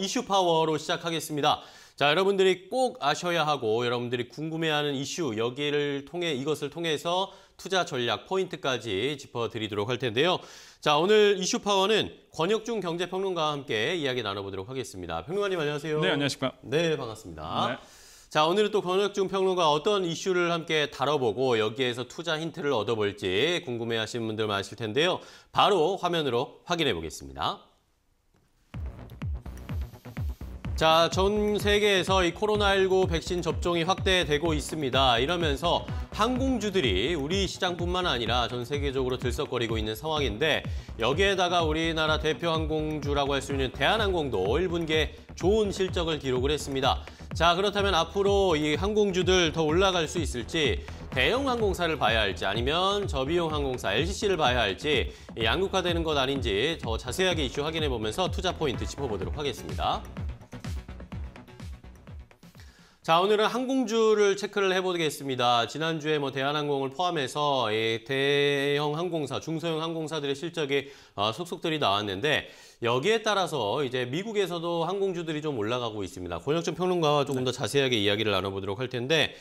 이슈 파워로 시작하겠습니다. 자, 여러분들이 꼭 아셔야 하고 여러분들이 궁금해하는 이슈 여기를 통해 이것을 통해서 투자 전략 포인트까지 짚어드리도록 할 텐데요. 자, 오늘 이슈 파워는 권혁중 경제평론가와 함께 이야기 나눠보도록 하겠습니다. 평론가님 안녕하세요. 네, 안녕하십니까. 네, 반갑습니다. 네. 자, 오늘은 또 권혁중 평론가 어떤 이슈를 함께 다뤄보고 여기에서 투자 힌트를 얻어볼지 궁금해하시는 분들 많으실 텐데요. 바로 화면으로 확인해 보겠습니다. 자, 전 세계에서 이 코로나19 백신 접종이 확대되고 있습니다. 이러면서 항공주들이 우리 시장뿐만 아니라 전 세계적으로 들썩거리고 있는 상황인데 여기에다가 우리나라 대표 항공주라고 할 수 있는 대한항공도 1분기에 좋은 실적을 기록을 했습니다. 자, 그렇다면 앞으로 이 항공주들 더 올라갈 수 있을지 대형 항공사를 봐야 할지 아니면 저비용 항공사 LCC를 봐야 할지 양극화되는 것 아닌지 더 자세하게 이슈 확인해보면서 투자 포인트 짚어보도록 하겠습니다. 자, 오늘은 항공주를 체크를 해보겠습니다. 지난주에 뭐 대한항공을 포함해서 이 대형 항공사, 중소형 항공사들의 실적이 어, 속속들이 나왔는데 여기에 따라서 이제 미국에서도 항공주들이 좀 올라가고 있습니다. 권혁준 평론가와 조금 더 자세하게 이야기를 나눠보도록 할 텐데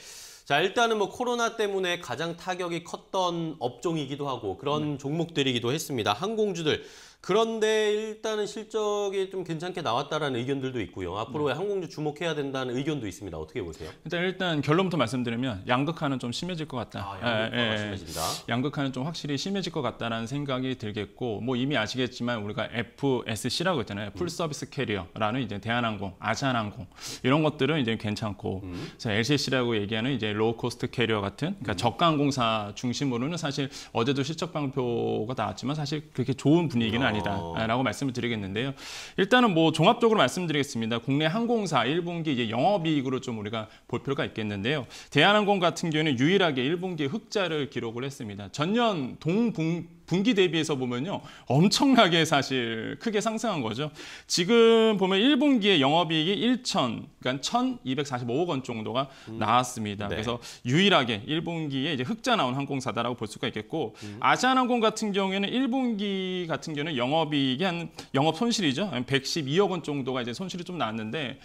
자 일단은 뭐 코로나 때문에 가장 타격이 컸던 업종이기도 하고 그런 종목들이기도 했습니다. 항공주들 그런데 일단은 실적이 좀 괜찮게 나왔다라는 의견들도 있고요. 앞으로의 네. 항공주 주목해야 된다는 의견도 있습니다. 어떻게 보세요? 일단 일단 결론부터 말씀드리면 양극화는 좀 심해질 것 같다. 아, 양극화가 예, 심해진다. 예. 양극화는 좀 확실히 심해질 것 같다라는 생각이 들겠고 뭐 이미 아시겠지만 우리가 FSC라고 했잖아요. 풀 서비스 캐리어라는 이제 대한항공, 아시아항공 이런 것들은 이제 괜찮고 음. LCC라고 얘기하는 이제 로우 코스트 캐리어 같은 그러니까 음. 저가 항공사 중심으로는 사실 어제도 실적 발표가 나왔지만 사실 그렇게 좋은 분위기는 아니다라고 어. 아, 말씀을 드리겠는데요. 일단은 뭐 종합적으로 말씀드리겠습니다. 국내 항공사 1분기 이제 영업이익으로 좀 우리가 볼 필요가 있겠는데요. 대한항공 같은 경우는 유일하게 1분기 흑자를 기록을 했습니다. 전년 동분 분기 대비해서 보면요. 엄청나게 사실 크게 상승한 거죠. 지금 보면 1분기에 영업이익이 1천, 그러니까 1,245억 원 정도가 음. 나왔습니다. 네. 그래서 유일하게 1분기에 이제 흑자 나온 항공사다라고 볼 수가 있겠고 음. 아시아항공 같은 경우에는 1분기 같은 경우는 영업이익이 한 영업 손실이죠. 한 112억 원 정도가 이제 손실이 좀 나왔는데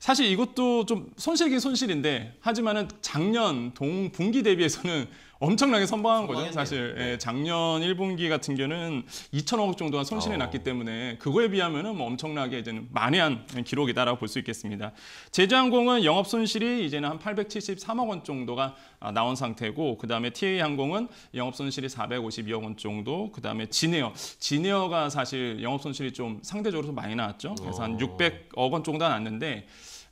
사실 이것도 좀 손실이긴 손실인데 하지만은 작년 동분기 대비해서는 엄청나게 선방한 거죠. 사실 예, 네. 예, 작년 1분기 같은 경우는 2천억 정도가 손실이 어. 났기 때문에 그거에 비하면뭐 엄청나게 이제는 만회한 기록이다라고 볼 수 있겠습니다. 제주항공은 영업 손실이 이제는 한 873억 원 정도가 아, 나온 상태고 그다음에 TA항공은 영업 손실이 452억 원 정도, 그다음에 진에어. 진에어가 사실 영업 손실이 좀 상대적으로 많이 나왔죠. 그래서 한 600억 어. 원 정도 났는데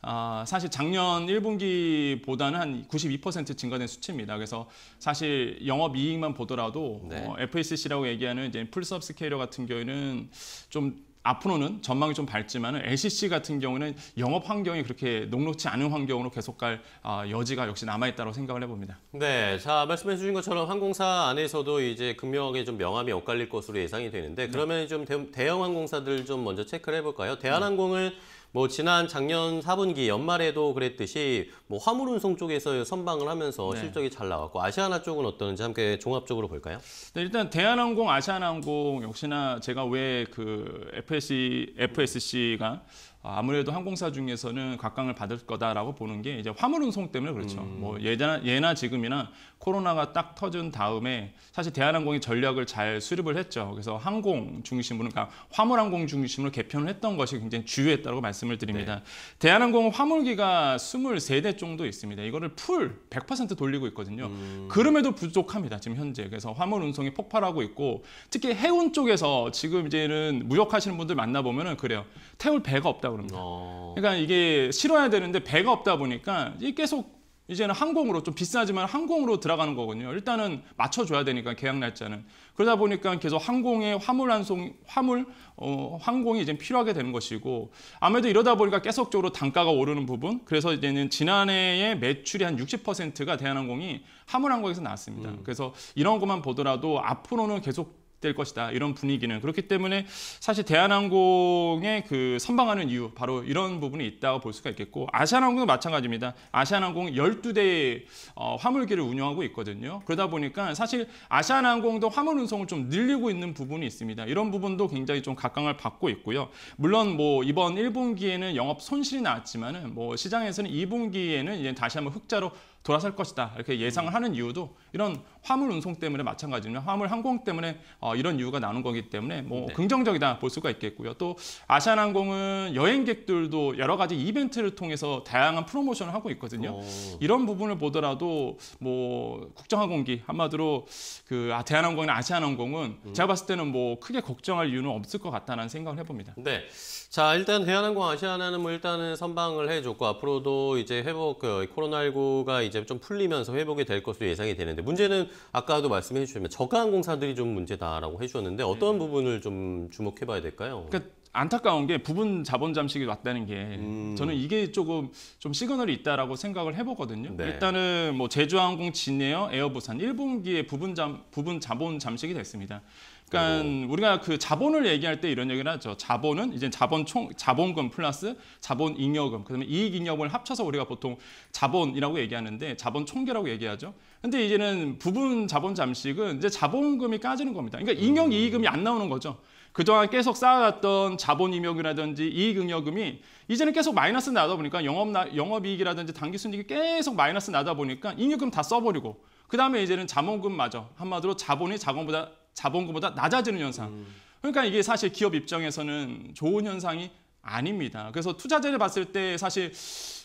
아, 사실 작년 1분기보다는 한 92% 증가된 수치입니다. 그래서 사실 영업 이익만 보더라도 네. 어, FACC라고 얘기하는 이제 풀서업스케이러 같은 경우에는 좀 앞으로는 전망이 좀 밝지만은 LCC 같은 경우는 영업 환경이 그렇게 녹록치 않은 환경으로 계속 갈 아, 여지가 역시 남아있다고 생각을 해봅니다. 네, 자 말씀해 주신 것처럼 항공사 안에서도 이제 금명하게 좀 명암이 엇갈릴 것으로 예상이 되는데 네. 그러면 네. 좀 대, 형 항공사들 좀 먼저 체크를 해볼까요? 네. 대한항공은 네. 뭐 지난 작년 4분기 연말에도 그랬듯이 뭐 화물 운송 쪽에서 선방을 하면서 네. 실적이 잘 나왔고 아시아나 쪽은 어떤지 함께 종합적으로 볼까요? 네, 일단 대한항공, 아시아나항공 역시나 제가 왜 그 FSC, FSC가 아, 아무래도 항공사 중에서는 각광을 받을 거다라고 보는 게 이제 화물 운송 때문에 그렇죠. 음. 뭐 예나, 예나 지금이나 코로나가 딱 터진 다음에 사실 대한항공이 전략을 잘 수립을 했죠. 그래서 항공 중심으로 그러니까 화물 항공 중심으로 개편을 했던 것이 굉장히 주요했다고 말씀을 드립니다. 네. 대한항공 화물기가 23대 정도 있습니다. 이거를 풀 100% 돌리고 있거든요. 음. 그럼에도 부족합니다. 지금 현재. 그래서 화물 운송이 폭발하고 있고 특히 해운 쪽에서 지금 이제는 무역하시는 분들 만나보면은 그래요. 태울 배가 없다고 그럽니다. 어... 그러니까 이게 실어야 되는데 배가 없다 보니까 계속 이제는 항공으로 좀 비싸지만 항공으로 들어가는 거거든요. 일단은 맞춰줘야 되니까 계약 날짜는 그러다 보니까 계속 항공에 화물 환송 화물 어, 항공이 이제 필요하게 되는 것이고 아무래도 이러다 보니까 계속적으로 단가가 오르는 부분 그래서 이제는 지난해에 매출이 한 60%가 대한항공이 화물 항공에서 나왔습니다. 음. 그래서 이런 것만 보더라도 앞으로는 계속 될 것이다. 이런 분위기는 그렇기 때문에 사실 대한항공의 그 선방하는 이유 바로 이런 부분이 있다고 볼 수가 있겠고 아시아나항공도 마찬가지입니다. 아시아나항공 12대의 어, 화물기를 운영하고 있거든요. 그러다 보니까 사실 아시아나항공도 화물 운송을 좀 늘리고 있는 부분이 있습니다. 이런 부분도 굉장히 좀 각광을 받고 있고요. 물론 뭐 이번 1분기에는 영업 손실이 나왔지만은 뭐 시장에서는 2분기에는 이제 다시 한번 흑자로 돌아설 것이다. 이렇게 예상을 하는 이유도 이런 화물 운송 때문에 마찬가지면 화물 항공 때문에 어, 이런 이유가 나는 거기 때문에 뭐 네. 긍정적이다 볼 수가 있겠고요. 또아시아항공은 여행객들도 여러 가지 이벤트를 통해서 다양한 프로모션을 하고 있거든요. 오. 이런 부분을 보더라도 뭐 국정항공기 한마디로 그 아, 대한항공이나 아시아항공은 음. 제가 봤을 때는 뭐 크게 걱정할 이유는 없을 것 같다는 생각을 해봅니다. 네. 자 일단 대한항공 아시아나는 뭐 일단은 선방을 해줬고 앞으로도 이제 회복 그 코로나19가 이제 좀 풀리면서 회복이 될 것으로 예상이 되는데 문제는 아까도 말씀해 주셨지만 저가 항공사들이 좀 문제다라고 해 주셨는데 어떤 네. 부분을 좀 주목해 봐야 될까요? 그러니까 안타까운 게 부분 자본 잠식이 왔다는 게 음. 저는 이게 조금 좀 시그널이 있다라고 생각을 해보거든요. 네. 일단은 뭐 제주항공, 진에어, 에어부산 1분기에 부분 잠 부분 자본 잠식이 됐습니다. 그러니까 오. 우리가 그 자본을 얘기할 때 이런 얘기를 하죠. 자본은 이제 자본 총 자본금 플러스 자본 잉여금, 그다음에 이익 잉여금을 합쳐서 우리가 보통 자본이라고 얘기하는데 자본 총계라고 얘기하죠. 근데 이제는 부분 자본 잠식은 이제 자본금이 까지는 겁니다. 그러니까 잉여 음. 이익금이 안 나오는 거죠. 그동안 계속 쌓아놨던 자본 임역이라든지 이익 응여금이 이제는 계속 마이너스 나다 보니까 영업 나, 영업이익이라든지 당기 순이익이 계속 마이너스 나다 보니까 잉여금 다 써버리고 그 다음에 이제는 자본금마저 한마디로 자본이 자본보다 자본금보다 낮아지는 현상. 음. 그러니까 이게 사실 기업 입장에서는 좋은 현상이 아닙니다. 그래서 투자자를 봤을 때 사실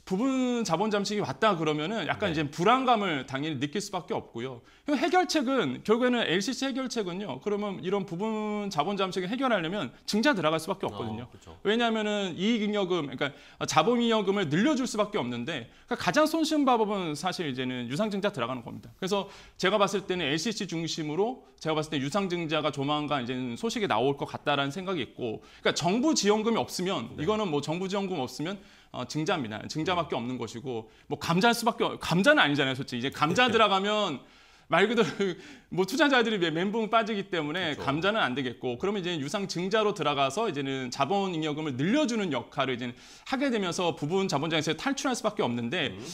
부분 자본 잠식이 왔다 그러면은 약간 네. 이제 불안감을 당연히 느낄 수밖에 없고요. 해결책은 결국에는 LCC 해결책은요. 그러면 이런 부분 자본 잠식을 해결하려면 증자 들어갈 수밖에 없거든요. 어, 그렇죠. 왜냐하면은 이익잉여금 그러니까 자본잉여금을 늘려줄 수밖에 없는데 그러니까 가장 손쉬운 방법은 사실 이제는 유상증자 들어가는 겁니다. 그래서 제가 봤을 때는 LCC 중심으로 제가 봤을 때 유상증자가 조만간 이제 소식이 나올 것 같다라는 생각이 있고 그러니까 정부 지원금이 없으면 네. 이거는 뭐 정부 지원금 없으면 어, 증자입니다. 증자밖에 네. 없는 것이고 뭐 감자일 수밖에 감자는 아니잖아요, 솔직히 이제 감자 그렇죠. 들어가면 말 그대로 뭐 투자자들이 멘붕 빠지기 때문에 그렇죠. 감자는 안 되겠고 그러면 이제 유상 증자로 들어가서 이제는 자본 잉여금을 늘려주는 역할을 이제 하게 되면서 부분 자본장에서 탈출할 수밖에 없는데. 음.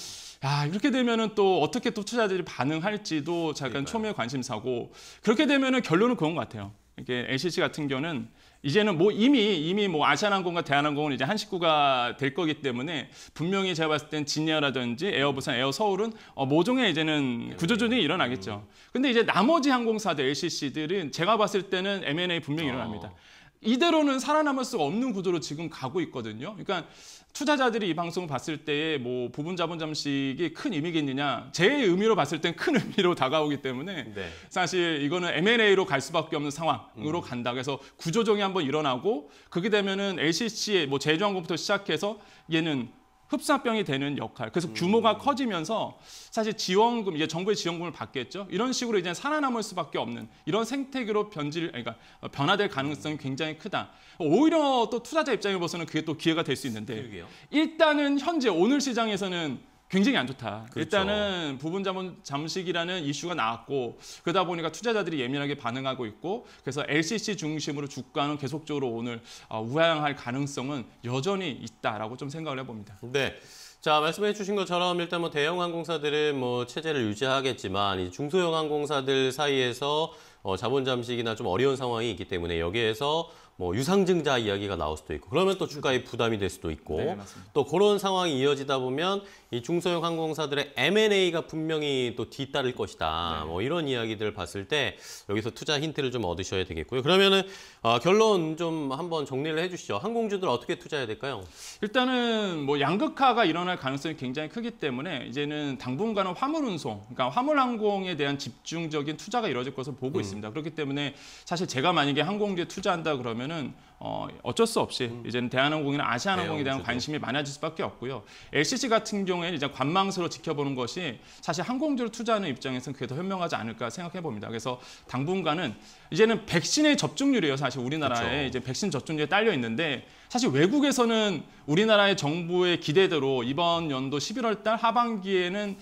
야 이렇게 되면은 또 어떻게 또 투자자들이 반응할지도 잠깐 초미의 관심사고 그렇게 되면은 결론은 그런 것 같아요. 이게 LCC 같은 경우는 이제는 뭐 이미 이미 뭐아시아항공과 대한항공은 이제 한 식구가 될 거기 때문에 분명히 제가 봤을 땐 진에어라든지 에어부산, 에어서울은 어, 모종의 이제는 구조조정이 일어나겠죠. 근데 이제 나머지 항공사들 LCC들은 제가 봤을 때는 M&A 분명히 어. 일어납니다. 어. 이대로는 살아남을 수가 없는 구조로 지금 가고 있거든요. 그러니까 투자자들이 이 방송을 봤을 때에 뭐 부분 자본 잠식이 큰 의미겠느냐. 제 의미로 봤을 땐 큰 의미로 다가오기 때문에 네. 사실 이거는 M&A로 갈 수밖에 없는 상황으로 음. 간다. 그래서 구조정이 한번 일어나고 그게 되면은 LCC의 뭐제조항공부터 시작해서 얘는 흡사병이 되는 역할. 그래서 규모가 음. 커지면서 사실 지원금 이제 정부의 지원금을 받겠죠. 이런 식으로 이제 살아남을 수밖에 없는 이런 생태계로 변질 그러니까 어, 변화될 가능성이 굉장히 크다. 오히려 또 투자자 입장에 봐서는 그게 또 기회가 될 수 있는데 일단은 현재 오늘 시장에서는 굉장히 안 좋다. 그렇죠. 일단은 부분 자본 잠식이라는 이슈가 나왔고 그러다 보니까 투자자들이 예민하게 반응하고 있고 그래서 LCC 중심으로 주가는 계속적으로 오늘 어, 우상할 가능성은 여전히 있다라고 좀 생각을 해봅니다. 네. 자 말씀해 주신 것처럼 일단 뭐 대형 항공사들은 뭐 체제를 유지하겠지만 중소형 항공사들 사이에서 어, 자본 잠식이나 좀 어려운 상황이 있기 때문에 여기에서 뭐 유상증자 이야기가 나올 수도 있고 그러면 또 주가에 부담이 될 수도 있고 네, 또 그런 상황이 이어지다 보면 이 중소형 항공사들의 M&A가 분명히 또 뒤따를 것이다 네. 뭐 이런 이야기들을 봤을 때 여기서 투자 힌트를 좀 얻으셔야 되겠고요 그러면은 어, 결론 좀 한번 정리를 해주시죠 항공주들 어떻게 투자해야 될까요? 일단은 뭐 양극화가 일어날 가능성이 굉장히 크기 때문에 이제는 당분간은 화물 운송 그러니까 화물 항공에 대한 집중적인 투자가 이루어질 것을 보고 음. 있습니다 그렇기 때문에 사실 제가 만약에 항공주에 투자한다 그러면 보면은 어, 어쩔 수 없이 음. 이제는 대한항공이나 아시아항공에 대한 관심이 많아질 수밖에 없고요. LCC 같은 경우에는 이제 관망스로 지켜보는 것이 사실 항공주를 투자하는 입장에서는 그게 더 현명하지 않을까 생각해 봅니다. 그래서 당분간은 이제는 백신의 접종률이에요. 사실 우리나라에 그렇 이제 백신 접종률에 딸려 있는데 사실 외국에서는 우리나라의 정부의 기대대로 이번 연도 11월 달 하반기에는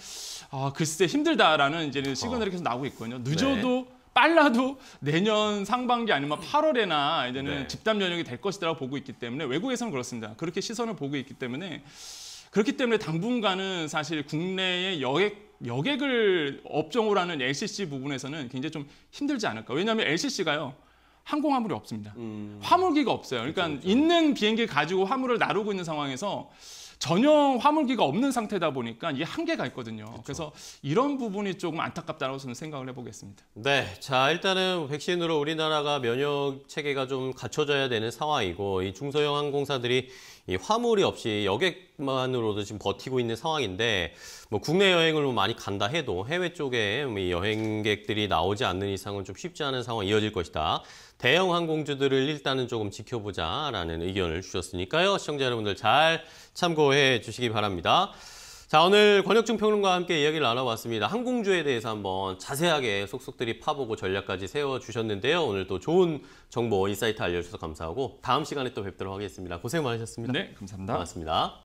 아, 글쎄 힘들다라는 이제 어. 시그널이 계속 나오고 있거든요. 네. 늦어도 네. 빨라도 내년 상반기 아니면 8월에나 뭐 이제는 네. 집단 면역이 될 것이라고 보고 있기 때문에 외국에서는 그렇습니다. 그렇게 시선을 보고 있기 때문에 그렇기 때문에 당분간은 사실 국내의 여객 여객을 업종으로 하는 LCC 부분에서는 굉장히 좀 힘들지 않을까. 왜냐하면 LCC가요. 항공 화물이 없습니다. 음. 화물기가 없어요. 그러니까 그렇죠, 그렇죠. 있는 비행기 가지고 화물을 나르고 있는 상황에서 전용 화물기가 없는 상태다 보니까 이게 한계가 있거든요. 그쵸. 그래서 이런 부분이 조금 안타깝다고 저는 생각을 해보겠습니다. 네, 자 일단은 백신으로 우리나라가 면역 체계가 좀 갖춰져야 되는 상황이고 이 중소형 항공사들이 이 화물이 없이 여객만으로도 지금 버티고 있는 상황인데 뭐 국내 여행을 뭐 많이 간다 해도 해외 쪽에 뭐 여행객들이 나오지 않는 이상은 좀 쉽지 않은 상황 이어질 것이다. 대형 항공주들을 일단은 조금 지켜보자라는 의견을 주셨으니까요. 시청자 여러분들 잘 참고해 주시기 바랍니다. 자 오늘 권혁중 평론가와 함께 이야기를 나눠봤습니다. 항공주에 대해서 한번 자세하게 속속들이 파보고 전략까지 세워주셨는데요. 오늘 또 좋은 정보 인사이트 알려주셔서 감사하고 다음 시간에 또 뵙도록 하겠습니다. 고생 많으셨습니다. 네, 감사합니다. 고맙습니다.